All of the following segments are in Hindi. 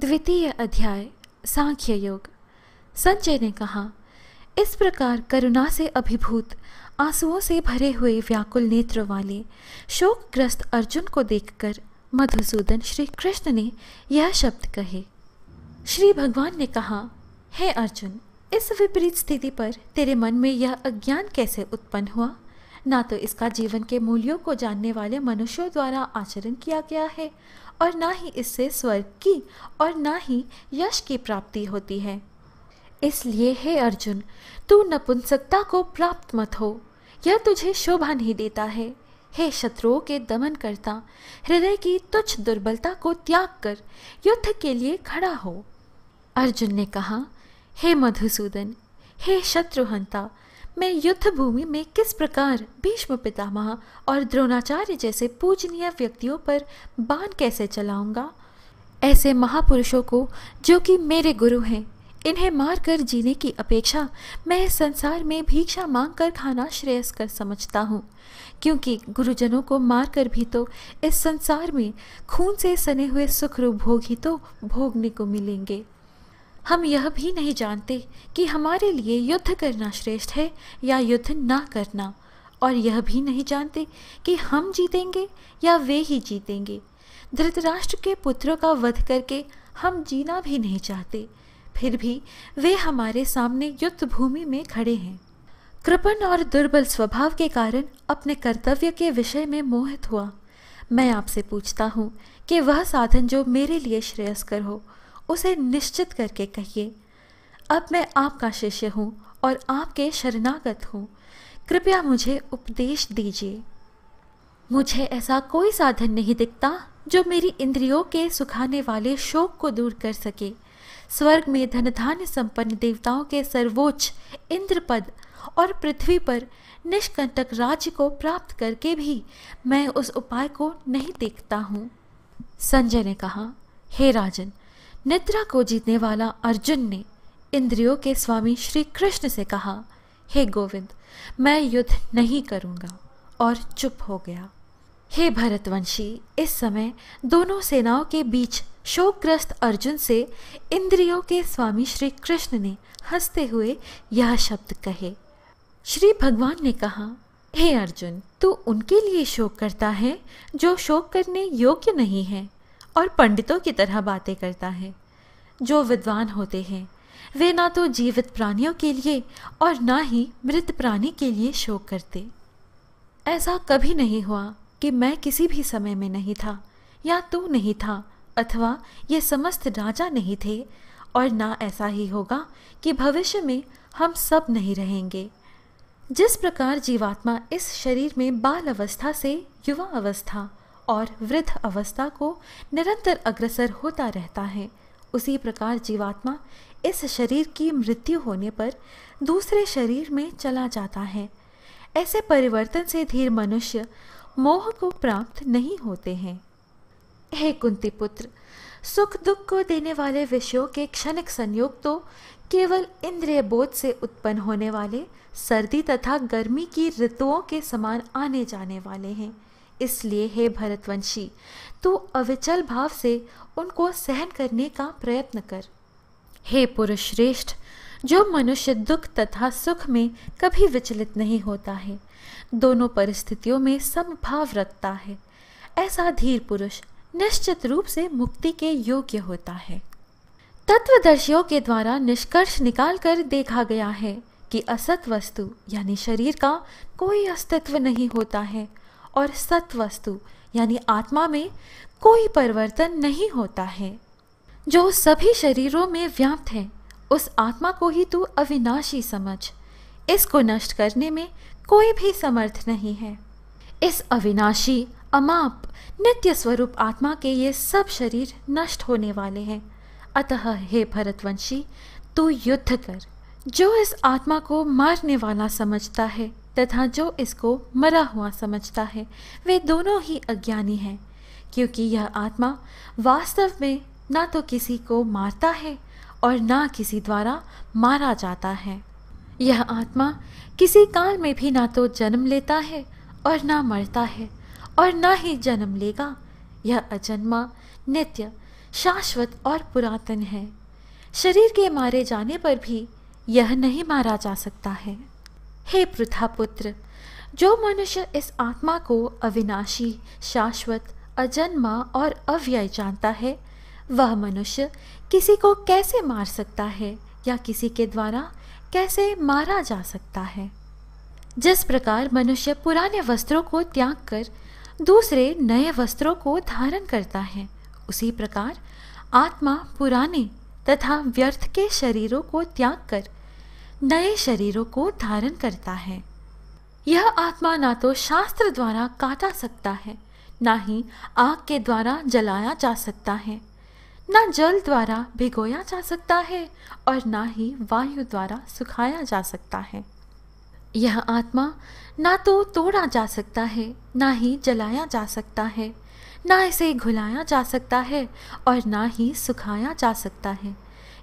द्वितीय अध्याय सांख्य योग संजय ने कहा इस प्रकार करुणा से अभिभूत आंसुओं से भरे हुए व्याकुल नेत्र वाले शोकग्रस्त अर्जुन को देखकर मधुसूदन श्री कृष्ण ने यह शब्द कहे श्री भगवान ने कहा हे अर्जुन इस विपरीत स्थिति पर तेरे मन में यह अज्ञान कैसे उत्पन्न हुआ ना तो इसका जीवन के मूल्यों को जानने वाले मनुष्यों द्वारा आचरण किया गया है और ना ही इससे स्वर्ग की और ना ही यश की प्राप्ति होती है इसलिए हे अर्जुन तू नपुंसकता को प्राप्त मत हो यह तुझे शोभा नहीं देता है हे शत्रुओं के दमन करता हृदय की तुच्छ दुर्बलता को त्याग कर युद्ध के लिए खड़ा हो अर्जुन ने कहा हे मधुसूदन हे शत्रुहंता मैं युद्ध भूमि में किस प्रकार भीष्म पितामह और द्रोणाचार्य जैसे पूजनीय व्यक्तियों पर बाण कैसे चलाऊंगा ऐसे महापुरुषों को जो कि मेरे गुरु हैं इन्हें मारकर जीने की अपेक्षा मैं संसार में भिक्षा मांगकर खाना श्रेयस्कर समझता हूँ क्योंकि गुरुजनों को मारकर भी तो इस संसार में खून से सने हुए सुखरूप भोग ही तो भोगने को मिलेंगे हम यह भी नहीं जानते कि हमारे लिए युद्ध करना श्रेष्ठ है या युद्ध ना करना और यह भी नहीं जानते कि हम जीतेंगे या वे ही जीतेंगे धृतराष्ट्र के पुत्रों का वध करके हम जीना भी नहीं चाहते फिर भी वे हमारे सामने युद्ध भूमि में खड़े हैं कृपण और दुर्बल स्वभाव के कारण अपने कर्तव्य के विषय में मोहित हुआ मैं आपसे पूछता हूँ कि वह साधन जो मेरे लिए श्रेयस्कर हो उसे निश्चित करके कहिए अब मैं आपका शिष्य हूँ और आपके शरणागत हूँ कृपया मुझे उपदेश दीजिए मुझे ऐसा कोई साधन नहीं दिखता जो मेरी इंद्रियों के सुखाने वाले शोक को दूर कर सके स्वर्ग में धनधान्य संपन्न देवताओं के सर्वोच्च इंद्रपद और पृथ्वी पर निष्कंटक राज्य को प्राप्त करके भी मैं उस उपाय को नहीं देखता हूँ संजय ने कहा हे राजन निद्रा को जीतने वाला अर्जुन ने इंद्रियों के स्वामी श्री कृष्ण से कहा हे गोविंद मैं युद्ध नहीं करूँगा और चुप हो गया हे भरतवंशी इस समय दोनों सेनाओं के बीच शोकग्रस्त अर्जुन से इंद्रियों के स्वामी श्री कृष्ण ने हंसते हुए यह शब्द कहे श्री भगवान ने कहा हे अर्जुन तू उनके लिए शोक करता है जो शोक करने योग्य नहीं है और पंडितों की तरह बातें करता है जो विद्वान होते हैं वे ना तो जीवित प्राणियों के लिए और ना ही मृत प्राणी के लिए शोक करते ऐसा कभी नहीं हुआ कि मैं किसी भी समय में नहीं था या तू नहीं था अथवा ये समस्त राजा नहीं थे और ना ऐसा ही होगा कि भविष्य में हम सब नहीं रहेंगे जिस प्रकार जीवात्मा इस शरीर में बाल अवस्था से युवा अवस्था और वृद्ध अवस्था को निरंतर अग्रसर होता रहता है उसी प्रकार जीवात्मा इस शरीर की मृत्यु होने पर दूसरे शरीर में चला जाता है ऐसे परिवर्तन से धीर मनुष्य मोह को प्राप्त नहीं होते हैं हे कुंती पुत्र सुख दुख को देने वाले विषयों के क्षणिक संयोग तो केवल इंद्रिय बोध से उत्पन्न होने वाले सर्दी तथा गर्मी की ऋतुओं के समान आने जाने वाले हैं इसलिए हे भरतवंशी तू अविचल भाव से उनको सहन करने का प्रयत्न कर हे पुरुष श्रेष्ठ जो मनुष्य दुख तथा सुख में कभी विचलित नहीं होता है दोनों परिस्थितियों में समभाव रखता है ऐसा धीर पुरुष निश्चित रूप से मुक्ति के योग्य होता है तत्वदर्शियों के द्वारा निष्कर्ष निकाल कर देखा गया है कि असत वस्तु यानी शरीर का कोई अस्तित्व नहीं होता है और वस्तु यानी आत्मा में कोई परिवर्तन नहीं होता है जो सभी शरीरों में व्याप्त है उस आत्मा को ही तू अविनाशी समझ इसको नष्ट करने में कोई भी समर्थ नहीं है इस अविनाशी अमाप नित्य स्वरूप आत्मा के ये सब शरीर नष्ट होने वाले हैं अतः हे भरतवंशी तू युद्ध कर जो इस आत्मा को मारने वाला समझता है तथा जो इसको मरा हुआ समझता है वे दोनों ही अज्ञानी हैं क्योंकि यह आत्मा वास्तव में ना तो किसी को मारता है और ना किसी द्वारा मारा जाता है यह आत्मा किसी काल में भी ना तो जन्म लेता है और ना मरता है और ना ही जन्म लेगा यह अजन्मा नित्य शाश्वत और पुरातन है शरीर के मारे जाने पर भी यह नहीं मारा जा सकता है हे पृथापुत्र जो मनुष्य इस आत्मा को अविनाशी शाश्वत अजन्मा और अव्यय जानता है वह मनुष्य किसी को कैसे मार सकता है या किसी के द्वारा कैसे मारा जा सकता है जिस प्रकार मनुष्य पुराने वस्त्रों को त्याग कर दूसरे नए वस्त्रों को धारण करता है उसी प्रकार आत्मा पुराने तथा व्यर्थ के शरीरों को त्याग कर नए शरीरों को धारण करता है यह आत्मा ना तो शास्त्र द्वारा काटा सकता है ना ही आग के द्वारा जलाया जा सकता है ना जल द्वारा भिगोया जा सकता है और ना ही वायु द्वारा सुखाया जा सकता है यह आत्मा ना तो तोड़ा जा सकता है ना ही जलाया जा सकता है ना इसे घुलाया जा सकता है और ना ही सुखाया जा सकता है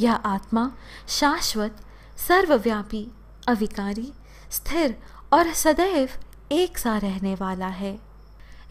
यह आत्मा शाश्वत सर्वव्यापी अविकारी स्थिर और सदैव एक सा रहने वाला है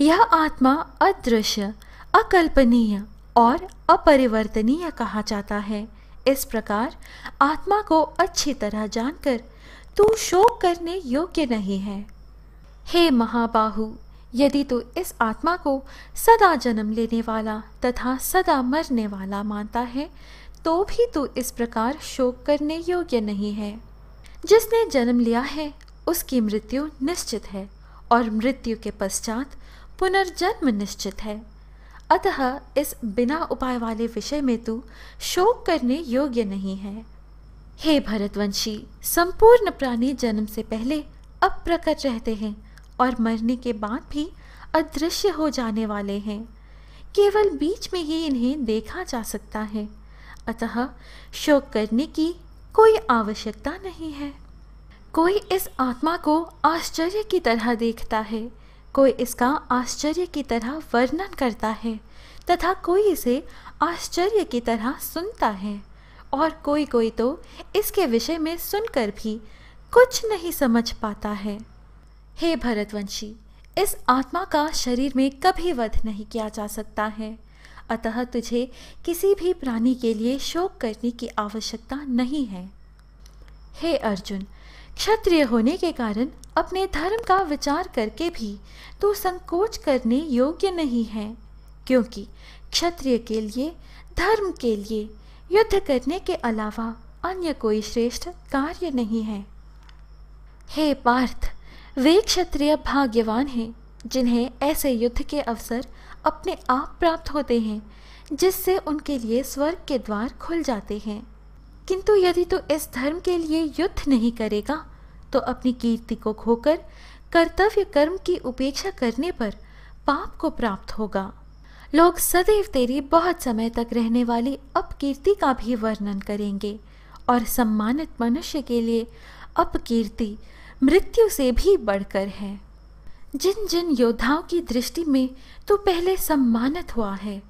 यह आत्मा अदृश्य अकल्पनीय और अपरिवर्तनीय कहा जाता है इस प्रकार आत्मा को अच्छी तरह जानकर तू शोक करने योग्य नहीं है हे महाबाहु यदि तू इस आत्मा को सदा जन्म लेने वाला तथा सदा मरने वाला मानता है तो भी तू इस प्रकार शोक करने योग्य नहीं है जिसने जन्म लिया है उसकी मृत्यु निश्चित है और मृत्यु के पश्चात पुनर्जन्म निश्चित है अतः इस बिना उपाय वाले विषय में तू शोक करने योग्य नहीं है हे भरतवंशी संपूर्ण प्राणी जन्म से पहले अप्रकट रहते हैं और मरने के बाद भी अदृश्य हो जाने वाले हैं केवल बीच में ही इन्हें देखा जा सकता है अतः शोक करने की कोई आवश्यकता नहीं है कोई इस आत्मा को आश्चर्य की तरह देखता है कोई इसका आश्चर्य की तरह वर्णन करता है तथा कोई इसे आश्चर्य की तरह सुनता है और कोई कोई तो इसके विषय में सुनकर भी कुछ नहीं समझ पाता है हे भरतवंशी इस आत्मा का शरीर में कभी वध नहीं किया जा सकता है अतः तुझे किसी भी प्राणी के लिए शोक करने की आवश्यकता नहीं है हे अर्जुन क्षत्रिय होने के कारण अपने धर्म का विचार करके भी तू संकोच करने योग्य नहीं है क्योंकि क्षत्रिय के लिए धर्म के लिए युद्ध करने के अलावा अन्य कोई श्रेष्ठ कार्य नहीं है हे पार्थ वे क्षत्रिय भाग्यवान हैं जिन्हें ऐसे युद्ध के अवसर अपने आप प्राप्त होते हैं जिससे उनके लिए स्वर्ग के द्वार खुल जाते हैं किंतु यदि तू तो इस धर्म के लिए युद्ध नहीं करेगा तो अपनी कीर्ति को खोकर कर्तव्य कर्म की उपेक्षा करने पर पाप को प्राप्त होगा लोग सदैव तेरी बहुत समय तक रहने वाली अपकीर्ति का भी वर्णन करेंगे और सम्मानित मनुष्य के लिए अपकीर्ति मृत्यु से भी बढ़कर है जिन जिन योद्धाओं की दृष्टि में तू पहले सम्मानित हुआ है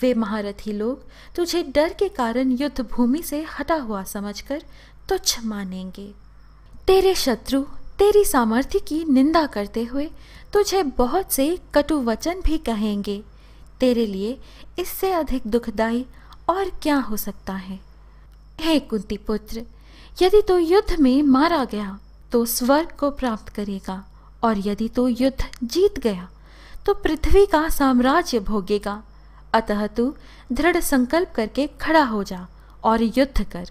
वे महारथी लोग तुझे डर के कारण युद्ध भूमि से हटा हुआ समझकर तुच्छ मानेंगे तेरे शत्रु तेरी सामर्थ्य की निंदा करते हुए तुझे बहुत से कटु वचन भी कहेंगे तेरे लिए इससे अधिक दुखदाई और क्या हो सकता है हे कुंती पुत्र यदि तू तो युद्ध में मारा गया तो स्वर्ग को प्राप्त करेगा और यदि तू तो युद्ध जीत गया तो पृथ्वी का साम्राज्य भोगेगा अतः तू दृढ़ संकल्प करके खड़ा हो जा और युद्ध कर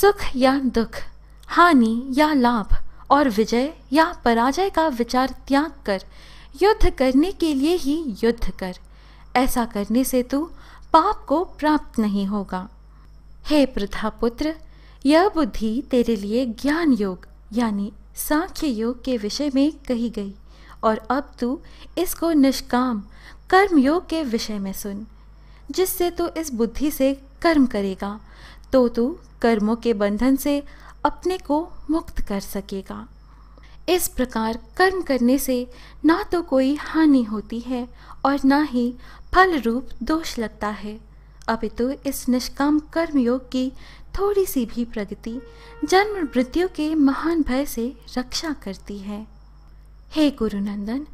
सुख या दुख हानि या लाभ और विजय या पराजय का विचार त्याग कर युद्ध करने के लिए ही युद्ध कर ऐसा करने से तू पाप को प्राप्त नहीं होगा हे प्रथापुत्र यह बुद्धि तेरे लिए ज्ञान योग यानी सांख्य योग के विषय में कही गई और अब तू इसको निष्काम कर्म योग के विषय में सुन जिससे तू इस बुद्धि से कर्म करेगा तो तू कर्मों के बंधन से अपने को मुक्त कर सकेगा इस प्रकार कर्म करने से ना तो कोई हानि होती है और ना ही फल रूप दोष लगता है अपितु तो इस निष्काम कर्म योग की थोड़ी सी भी प्रगति जन्म मृत्यु के महान भय से रक्षा करती है हे गुरुनंदन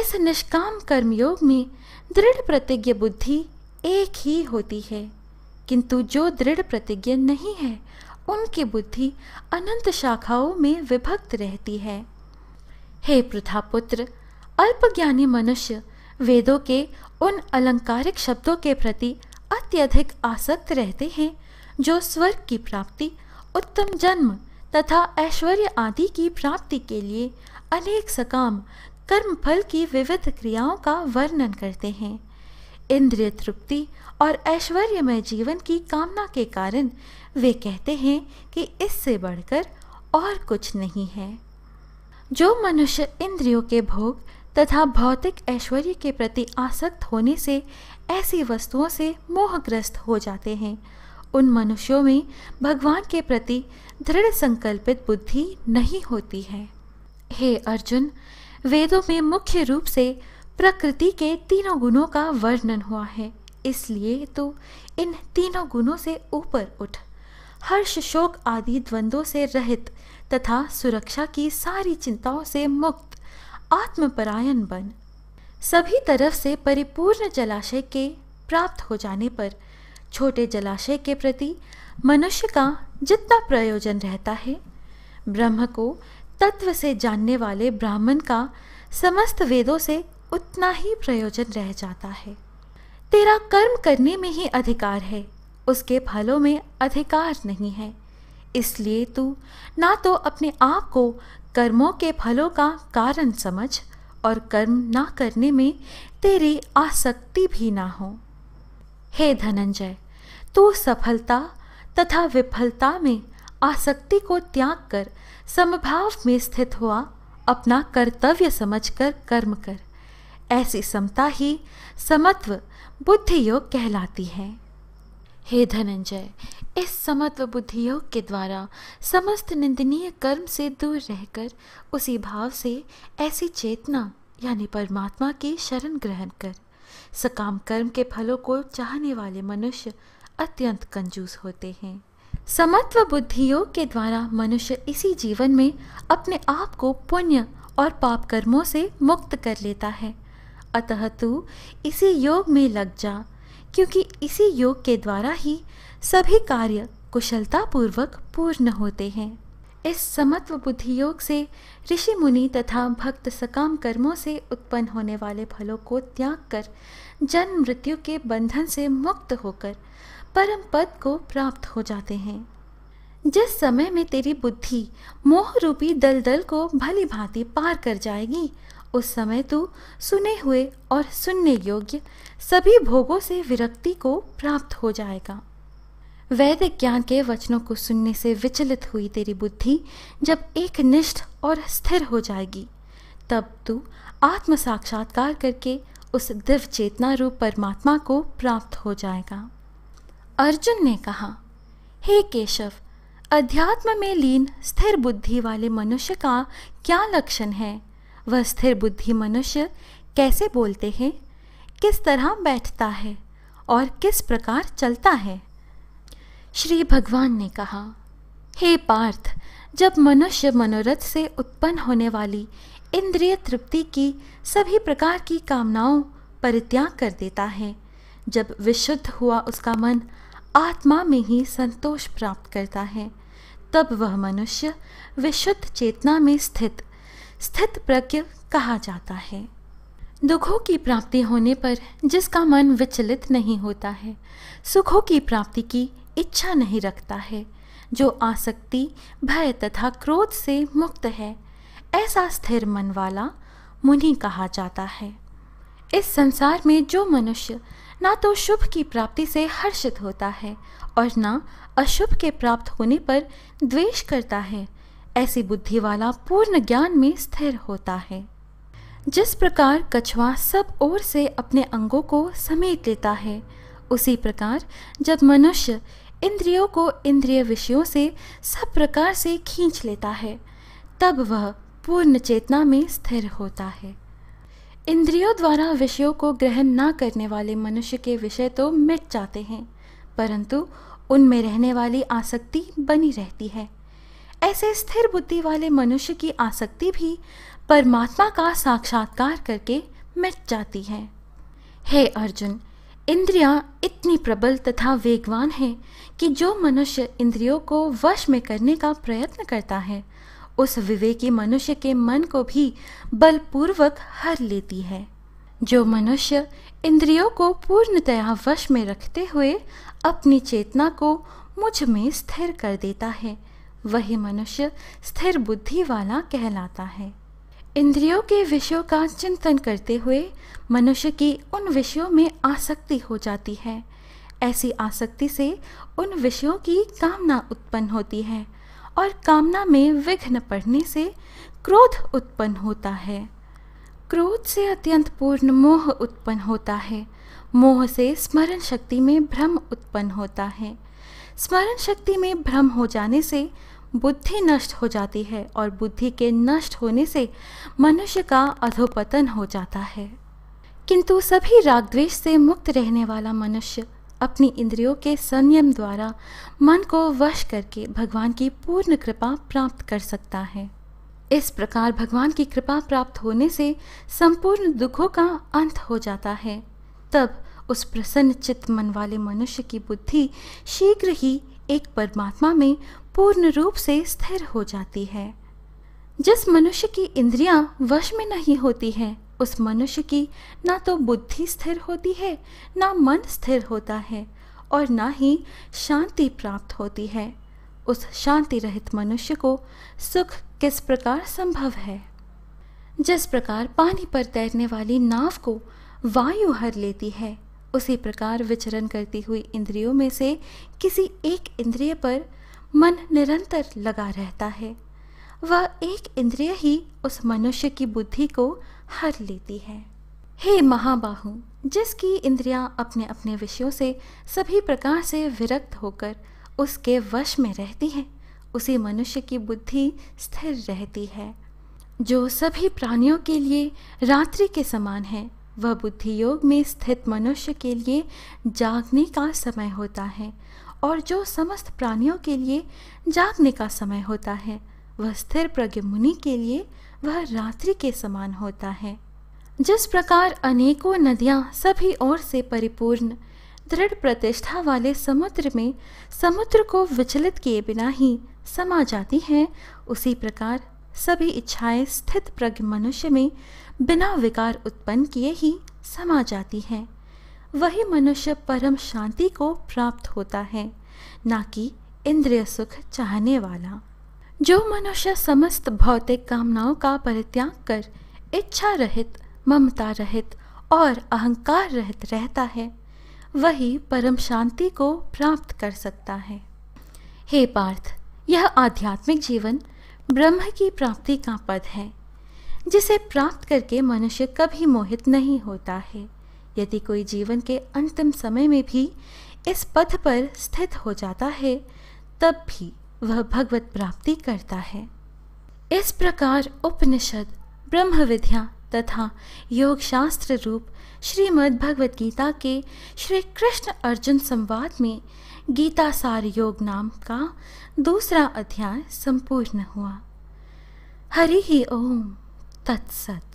इस निष्काम कर्मयोग में दृढ़ प्रतिज्ञ बुद्धि एक ही होती है किंतु जो दृढ़ प्रतिज्ञ नहीं है उनकी बुद्धि अनंत शाखाओं में विभक्त रहती है हे प्रथापुत्र अल्पज्ञानी मनुष्य वेदों के उन अलंकारिक शब्दों के प्रति अत्यधिक आसक्त रहते हैं जो स्वर्ग की प्राप्ति उत्तम जन्म तथा ऐश्वर्य आदि की प्राप्ति के लिए अनेक सकाम कर्म फल की विविध क्रियाओं का वर्णन करते हैं इंद्रिय तृप्ति और ऐश्वर्यमय जीवन की कामना के कारण वे कहते हैं कि इससे बढ़कर और कुछ नहीं है जो मनुष्य इंद्रियों के भोग तथा भौतिक ऐश्वर्य के प्रति आसक्त होने से ऐसी वस्तुओं से मोहग्रस्त हो जाते हैं उन मनुष्यों में भगवान के प्रति दृढ़ संकल्पित बुद्धि नहीं होती है हे अर्जुन वेदों में मुख्य रूप से प्रकृति के तीनों गुणों का वर्णन हुआ है इसलिए तो इन तीनों गुणों से ऊपर उठ हर्ष शोक आदि द्वंद्वों से रहित तथा सुरक्षा की सारी चिंताओं से मुक्त आत्मपरायण बन सभी तरफ से परिपूर्ण जलाशय के प्राप्त हो जाने पर छोटे जलाशय के प्रति मनुष्य का जितना प्रयोजन रहता है ब्रह्म को तत्व से जानने वाले ब्राह्मण का समस्त वेदों से उतना ही प्रयोजन रह जाता है तेरा कर्म करने में ही अधिकार है उसके फलों में अधिकार नहीं है इसलिए तू ना तो अपने आप को कर्मों के फलों का कारण समझ और कर्म ना करने में तेरी आसक्ति भी ना हो हे धनंजय तो सफलता तथा विफलता में आसक्ति को त्याग कर समभाव में स्थित हुआ अपना कर्तव्य समझकर कर्म कर ऐसी समता ही समत्व बुद्धि योग कहलाती है हे धनंजय इस समत्व बुद्धि योग के द्वारा समस्त निंदनीय कर्म से दूर रहकर उसी भाव से ऐसी चेतना यानी परमात्मा की शरण ग्रहण कर सकाम कर्म के फलों को चाहने वाले मनुष्य अत्यंत कंजूस होते हैं समत्व बुद्धि योग के द्वारा मनुष्य इसी जीवन में अपने आप को पुण्य और पाप कर्मों से मुक्त कर लेता है अतः तू इसी योग में लग जा क्योंकि इसी योग के द्वारा ही सभी कार्य कुशलतापूर्वक पूर्ण होते हैं इस समत्व बुद्धि योग से ऋषि मुनि तथा भक्त सकाम कर्मों से उत्पन्न होने वाले फलों को त्याग कर जन्म मृत्यु के बंधन से मुक्त होकर परम पद को प्राप्त हो जाते हैं जिस समय में तेरी बुद्धि मोह रूपी दलदल को भली भांति पार कर जाएगी उस समय तू सुने हुए और सुनने योग्य सभी भोगों से विरक्ति को प्राप्त हो जाएगा वैदिक ज्ञान के वचनों को सुनने से विचलित हुई तेरी बुद्धि जब एक निष्ठ और स्थिर हो जाएगी तब तू आत्म साक्षात्कार करके उस दिव्य चेतना रूप परमात्मा को प्राप्त हो जाएगा अर्जुन ने कहा हे केशव अध्यात्म में लीन स्थिर बुद्धि वाले मनुष्य का क्या लक्षण है वह स्थिर बुद्धि मनुष्य कैसे बोलते हैं किस तरह बैठता है और किस प्रकार चलता है श्री भगवान ने कहा हे पार्थ जब मनुष्य मनोरथ से उत्पन्न होने वाली इंद्रिय तृप्ति की सभी प्रकार की कामनाओं परित्याग कर देता है जब विशुद्ध हुआ उसका मन आत्मा में ही संतोष प्राप्त करता है तब वह मनुष्य विशुद्ध चेतना में स्थित स्थित प्रज्ञ कहा जाता है दुखों की प्राप्ति होने पर जिसका मन विचलित नहीं होता है सुखों की प्राप्ति की इच्छा नहीं रखता है जो आसक्ति भय तथा क्रोध से मुक्त है ऐसा स्थिर मन वाला मुनि कहा जाता है इस संसार में जो मनुष्य ना तो शुभ की प्राप्ति से हर्षित होता है और ना अशुभ के प्राप्त होने पर द्वेष करता है ऐसी बुद्धि वाला पूर्ण ज्ञान में स्थिर होता है जिस प्रकार कछुआ सब ओर से अपने अंगों को समेट लेता है उसी प्रकार जब मनुष्य इंद्रियों को इंद्रिय विषयों से सब प्रकार से खींच लेता है तब वह पूर्ण चेतना में स्थिर होता है इंद्रियों द्वारा विषयों को ग्रहण ना करने वाले मनुष्य के विषय तो मिट जाते हैं परंतु उनमें रहने वाली आसक्ति बनी रहती है ऐसे स्थिर बुद्धि वाले मनुष्य की आसक्ति भी परमात्मा का साक्षात्कार करके मिट जाती है हे अर्जुन इंद्रियां इतनी प्रबल तथा वेगवान हैं कि जो मनुष्य इंद्रियों को वश में करने का प्रयत्न करता है उस विवेकी मनुष्य के मन को भी बलपूर्वक हर लेती है जो मनुष्य इंद्रियों को पूर्णतया वश में रखते हुए अपनी चेतना को मुझ में स्थिर कर देता है वही मनुष्य स्थिर बुद्धि वाला कहलाता है इंद्रियों के विषयों का चिंतन करते हुए मनुष्य की उन विषयों में आसक्ति हो जाती है ऐसी आसक्ति से उन विषयों की कामना उत्पन्न होती है और कामना में विघ्न पड़ने से क्रोध उत्पन्न होता है क्रोध से अत्यंत पूर्ण मोह उत्पन्न होता है मोह से स्मरण शक्ति में भ्रम उत्पन्न होता है स्मरण शक्ति में भ्रम हो जाने से बुद्धि नष्ट हो जाती है और बुद्धि के नष्ट होने से मनुष्य का अधोपतन हो जाता है किंतु सभी राग द्वेष से मुक्त रहने वाला मनुष्य अपनी इंद्रियों के संयम द्वारा मन को वश करके भगवान की पूर्ण कृपा प्राप्त कर सकता है इस प्रकार भगवान की कृपा प्राप्त होने से संपूर्ण दुखों का अंत हो जाता है तब उस प्रसन्न चित्त मन वाले मनुष्य की बुद्धि शीघ्र ही एक परमात्मा में पूर्ण रूप से स्थिर हो जाती है जिस मनुष्य की इंद्रियां वश में नहीं होती हैं उस मनुष्य की ना तो बुद्धि स्थिर होती है ना मन स्थिर होता है और ना ही शांति प्राप्त होती है उस शांति रहित मनुष्य को सुख किस प्रकार संभव है जिस प्रकार पानी पर तैरने वाली नाव को वायु हर लेती है उसी प्रकार विचरण करती हुई इंद्रियों में से किसी एक इंद्रिय पर मन निरंतर लगा रहता है वह एक इंद्रिय ही उस मनुष्य की बुद्धि को हर लेती है हे महाबाहु जिसकी इंद्रियां अपने अपने विषयों से सभी प्रकार से विरक्त होकर उसके वश में रहती है उसी मनुष्य की बुद्धि स्थिर रहती है जो सभी प्राणियों के लिए रात्रि के समान है वह बुद्धि योग में स्थित मनुष्य के लिए जागने का समय होता है और जो समस्त प्राणियों के लिए जागने का समय होता है वह स्थिर प्रज्ञ मुनि के लिए वह रात्रि के समान होता है जिस प्रकार अनेकों नदियाँ सभी ओर से परिपूर्ण दृढ़ प्रतिष्ठा वाले समुद्र में समुद्र को विचलित किए बिना ही समा जाती हैं उसी प्रकार सभी इच्छाएं स्थित प्रज्ञ मनुष्य में बिना विकार उत्पन्न किए ही समा जाती हैं वही मनुष्य परम शांति को प्राप्त होता है ना कि इंद्रिय सुख चाहने वाला जो मनुष्य समस्त भौतिक कामनाओं का परित्याग कर इच्छा रहित ममता रहित और अहंकार रहित रहता है वही परम शांति को प्राप्त कर सकता है हे पार्थ यह आध्यात्मिक जीवन ब्रह्म की प्राप्ति का पद है जिसे प्राप्त करके मनुष्य कभी मोहित नहीं होता है यदि कोई जीवन के अंतिम समय में भी इस पथ पर स्थित हो जाता है तब भी वह भगवत प्राप्ति करता है इस प्रकार उपनिषद ब्रह्म विद्या तथा योग शास्त्र रूप श्रीमद् भगवत गीता के श्री कृष्ण अर्जुन संवाद में गीता सार योग नाम का दूसरा अध्याय संपूर्ण हुआ हरि ही ओम तत्सत